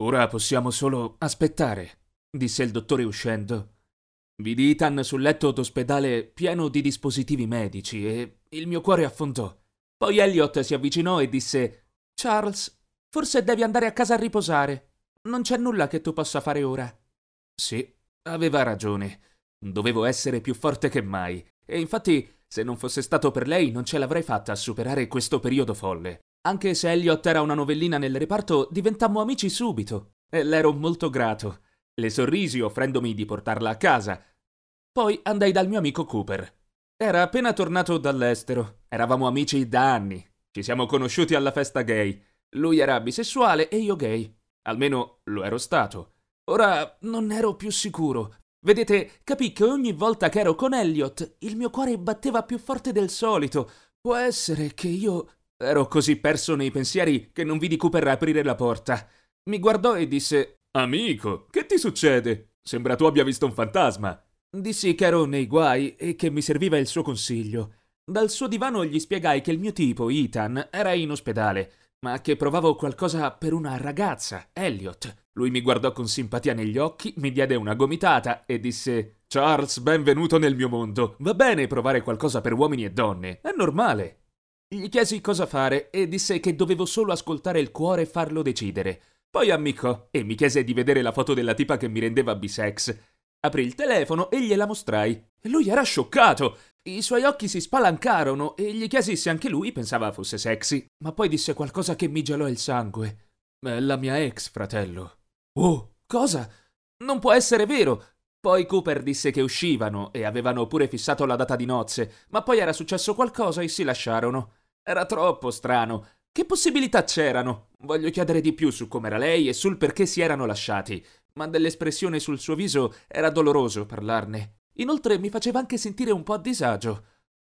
Ora possiamo solo aspettare, disse il dottore uscendo. Vidi Ethan sul letto d'ospedale pieno di dispositivi medici e il mio cuore affondò. Poi Elliot si avvicinò e disse: Charles, forse devi andare a casa a riposare. Non c'è nulla che tu possa fare ora. Sì, aveva ragione. Dovevo essere più forte che mai. E infatti, se non fosse stato per lei, non ce l'avrei fatta a superare questo periodo folle. Anche se Elliot era una novellina nel reparto, diventammo amici subito e l'ero molto grato. Le sorrisi offrendomi di portarla a casa. Poi andai dal mio amico Cooper. Era appena tornato dall'estero. Eravamo amici da anni. Ci siamo conosciuti alla festa gay. Lui era bisessuale e io gay. Almeno lo ero stato. Ora non ero più sicuro. Vedete, capì che ogni volta che ero con Elliot il mio cuore batteva più forte del solito. Può essere che io Ero così perso nei pensieri che non vidi Cooper aprire la porta. Mi guardò e disse: Amico, che ti succede? Sembra tu abbia visto un fantasma. Dissi che ero nei guai e che mi serviva il suo consiglio. Dal suo divano gli spiegai che il mio tipo, Ethan, era in ospedale, ma che provavo qualcosa per una ragazza, Elliot. Lui mi guardò con simpatia negli occhi, mi diede una gomitata e disse: Charles, benvenuto nel mio mondo. Va bene provare qualcosa per uomini e donne, è normale. Gli chiesi cosa fare e disse che dovevo solo ascoltare il cuore e farlo decidere. Poi ammiccò e mi chiese di vedere la foto della tipa che mi rendeva bisex. Aprì il telefono e gliela mostrai. Lui era scioccato. I suoi occhi si spalancarono e gli chiesi se anche lui pensava fosse sexy, ma poi disse qualcosa che mi gelò il sangue. Eh, la mia ex, fratello. Oh, cosa? Non può essere vero! Poi Cooper disse che uscivano e avevano pure fissato la data di nozze, ma poi era successo qualcosa e si lasciarono. Era troppo strano. Che possibilità c'erano? Voglio chiedere di più su com'era lei e sul perché si erano lasciati, ma dell'espressione sul suo viso era doloroso parlarne. Inoltre mi faceva anche sentire un po' a disagio.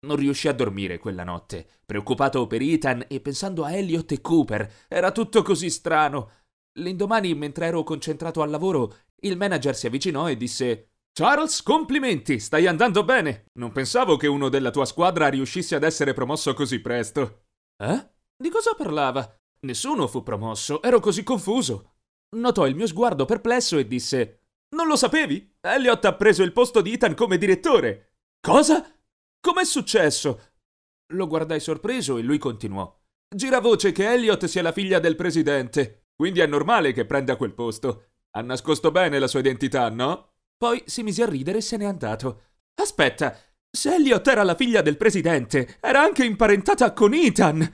Non riuscì a dormire quella notte, preoccupato per Ethan e pensando a Elliot e Cooper. Era tutto così strano. L'indomani, mentre ero concentrato al lavoro, il manager si avvicinò e disse Charles, complimenti, stai andando bene. Non pensavo che uno della tua squadra riuscisse ad essere promosso così presto. Eh? Di cosa parlava? Nessuno fu promosso, ero così confuso. Notò il mio sguardo perplesso e disse Non lo sapevi? Elliot ha preso il posto di Ethan come direttore. Cosa? Com'è successo? Lo guardai sorpreso e lui continuò. Gira voce che Elliot sia la figlia del presidente, quindi è normale che prenda quel posto. Ha nascosto bene la sua identità, no? Poi si mise a ridere e se n'è andato. Aspetta, se Elliot era la figlia del presidente, era anche imparentata con Ethan.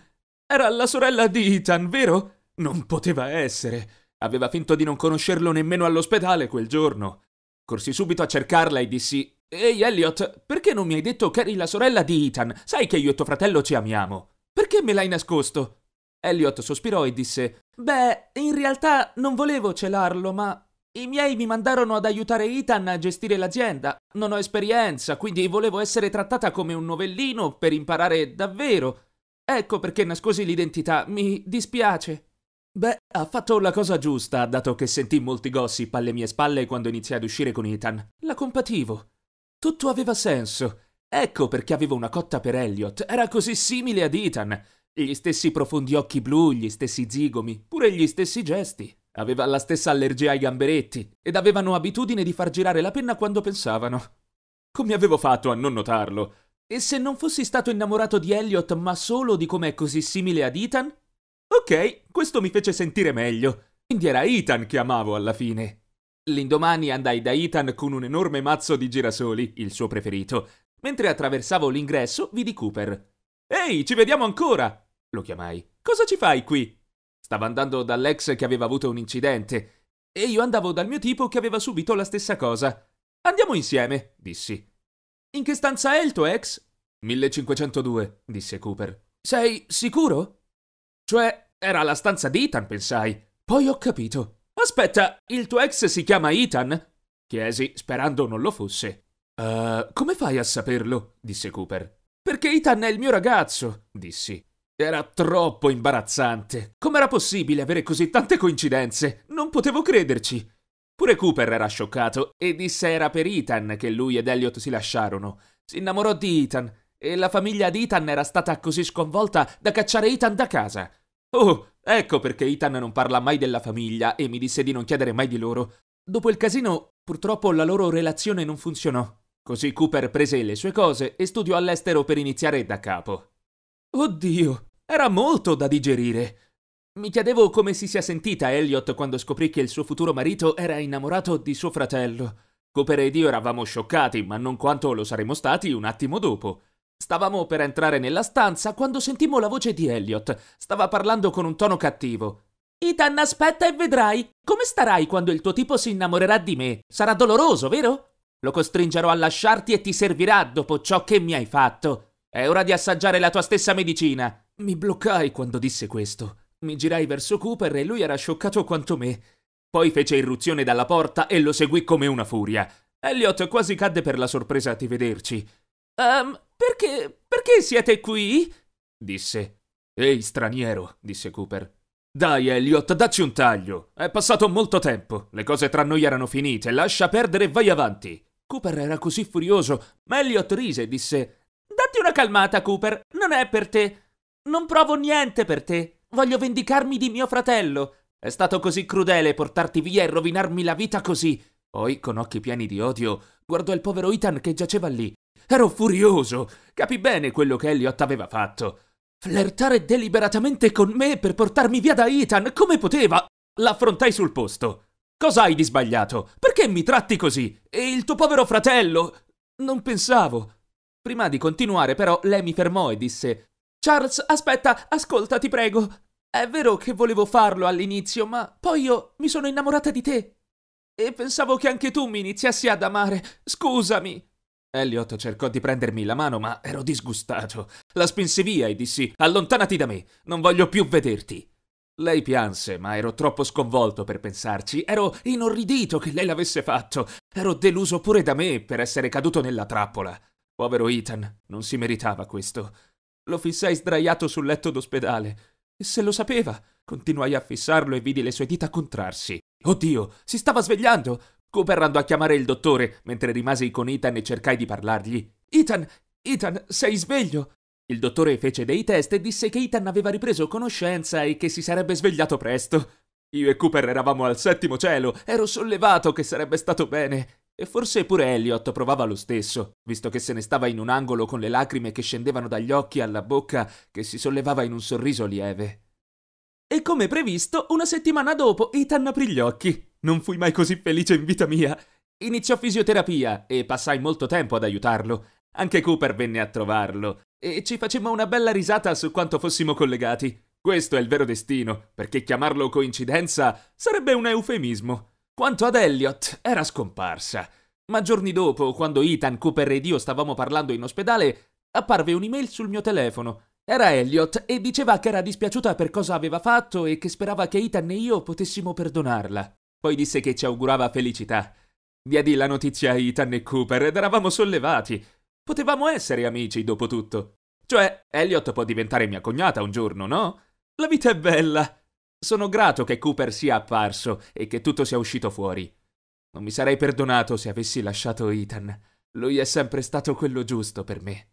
Era la sorella di Ethan, vero? Non poteva essere. Aveva finto di non conoscerlo nemmeno all'ospedale quel giorno. Corsi subito a cercarla e dissi: Ehi Elliot, perché non mi hai detto che eri la sorella di Ethan? Sai che io e tuo fratello ci amiamo. Perché me l'hai nascosto? Elliot sospirò e disse: Beh, in realtà non volevo celarlo, ma i miei mi mandarono ad aiutare Ethan a gestire l'azienda. Non ho esperienza, quindi volevo essere trattata come un novellino per imparare davvero. Ecco perché nascosi l'identità, mi dispiace. Beh, ha fatto la cosa giusta, dato che sentì molti gossip alle mie spalle quando iniziai ad uscire con Ethan. La compativo. Tutto aveva senso. Ecco perché avevo una cotta per Elliot, era così simile ad Ethan. Gli stessi profondi occhi blu, gli stessi zigomi, pure gli stessi gesti. Aveva la stessa allergia ai gamberetti ed avevano abitudine di far girare la penna quando pensavano. Come avevo fatto a non notarlo? E se non fossi stato innamorato di Elliot ma solo di com'è così simile ad Ethan? Ok, questo mi fece sentire meglio. Quindi era Ethan che amavo alla fine. L'indomani andai da Ethan con un enorme mazzo di girasoli, il suo preferito. Mentre attraversavo l'ingresso, vidi Cooper. Ehi, ci vediamo ancora! lo chiamai. Cosa ci fai qui? Stavo andando dall'ex che aveva avuto un incidente e io andavo dal mio tipo che aveva subito la stessa cosa. Andiamo insieme, dissi. In che stanza è il tuo ex? 1502, disse Cooper. Sei sicuro? Cioè, era la stanza di Ethan, pensai. Poi ho capito. Aspetta, il tuo ex si chiama Ethan? Chiesi, sperando non lo fosse. Uh, come fai a saperlo? disse Cooper. Perché Ethan è il mio ragazzo, dissi. Era troppo imbarazzante. Com'era possibile avere così tante coincidenze? Non potevo crederci. Pure Cooper era scioccato e disse era per Ethan che lui ed Elliot si lasciarono. Si innamorò di Ethan e la famiglia di Ethan era stata così sconvolta da cacciare Ethan da casa. Oh, ecco perché Ethan non parla mai della famiglia e mi disse di non chiedere mai di loro. Dopo il casino, purtroppo la loro relazione non funzionò. Così Cooper prese le sue cose e studiò all'estero per iniziare da capo. Oddio, era molto da digerire. Mi chiedevo come si sia sentita Elliot quando scoprì che il suo futuro marito era innamorato di suo fratello. Cooper ed io eravamo scioccati, ma non quanto lo saremmo stati un attimo dopo. Stavamo per entrare nella stanza quando sentimmo la voce di Elliot. Stava parlando con un tono cattivo. Ethan, aspetta e vedrai. Come starai quando il tuo tipo si innamorerà di me? Sarà doloroso, vero? Lo costringerò a lasciarti e ti servirà dopo ciò che mi hai fatto. È ora di assaggiare la tua stessa medicina. Mi bloccai quando disse questo. Mi girai verso Cooper e lui era scioccato quanto me. Poi fece irruzione dalla porta e lo seguì come una furia. Elliot quasi cadde per la sorpresa di vederci. Um, perché. perché siete qui? disse. Ehi, straniero, disse Cooper. Dai, Elliot, dacci un taglio. È passato molto tempo. Le cose tra noi erano finite. Lascia perdere e vai avanti. Cooper era così furioso, ma Elliot rise e disse: Datti una calmata, Cooper. Non è per te. Non provo niente per te. Voglio vendicarmi di mio fratello. È stato così crudele portarti via e rovinarmi la vita così. Poi, con occhi pieni di odio, guardò il povero Ethan che giaceva lì. Ero furioso. Capì bene quello che Elliot aveva fatto. Flirtare deliberatamente con me per portarmi via da Ethan, come poteva? L'affrontai sul posto. Cosa hai di sbagliato? Perché mi tratti così? E il tuo povero fratello? Non pensavo. Prima di continuare, però, lei mi fermò e disse: Charles, aspetta, ascolta, ti prego. È vero che volevo farlo all'inizio, ma poi io mi sono innamorata di te. E pensavo che anche tu mi iniziassi ad amare. Scusami. Elliot cercò di prendermi la mano, ma ero disgustato. La spinsi via e dissi: Allontanati da me, non voglio più vederti. Lei pianse, ma ero troppo sconvolto per pensarci. Ero inorridito che lei l'avesse fatto. Ero deluso pure da me per essere caduto nella trappola. Povero Ethan, non si meritava questo. Lo fissai sdraiato sul letto d'ospedale. E se lo sapeva? Continuai a fissarlo e vidi le sue dita contrarsi. Oddio, si stava svegliando! Cooper andò a chiamare il dottore, mentre rimasi con Ethan e cercai di parlargli. Ethan, Ethan, sei sveglio? Il dottore fece dei test e disse che Ethan aveva ripreso conoscenza e che si sarebbe svegliato presto. Io e Cooper eravamo al settimo cielo, ero sollevato che sarebbe stato bene. E forse pure Elliot provava lo stesso, visto che se ne stava in un angolo con le lacrime che scendevano dagli occhi alla bocca che si sollevava in un sorriso lieve. E come previsto, una settimana dopo Ethan aprì gli occhi. Non fui mai così felice in vita mia. Iniziò fisioterapia e passai molto tempo ad aiutarlo. Anche Cooper venne a trovarlo e ci facemmo una bella risata su quanto fossimo collegati. Questo è il vero destino, perché chiamarlo coincidenza sarebbe un eufemismo. Quanto ad Elliot, era scomparsa. Ma giorni dopo, quando Ethan, Cooper ed io stavamo parlando in ospedale, apparve un'email sul mio telefono. Era Elliot e diceva che era dispiaciuta per cosa aveva fatto e che sperava che Ethan e io potessimo perdonarla. Poi disse che ci augurava felicità. Diedi la notizia a Ethan e Cooper ed eravamo sollevati. Potevamo essere amici, dopo tutto. Cioè, Elliot può diventare mia cognata un giorno, no? La vita è bella. Sono grato che Cooper sia apparso e che tutto sia uscito fuori. Non mi sarei perdonato se avessi lasciato Ethan. Lui è sempre stato quello giusto per me.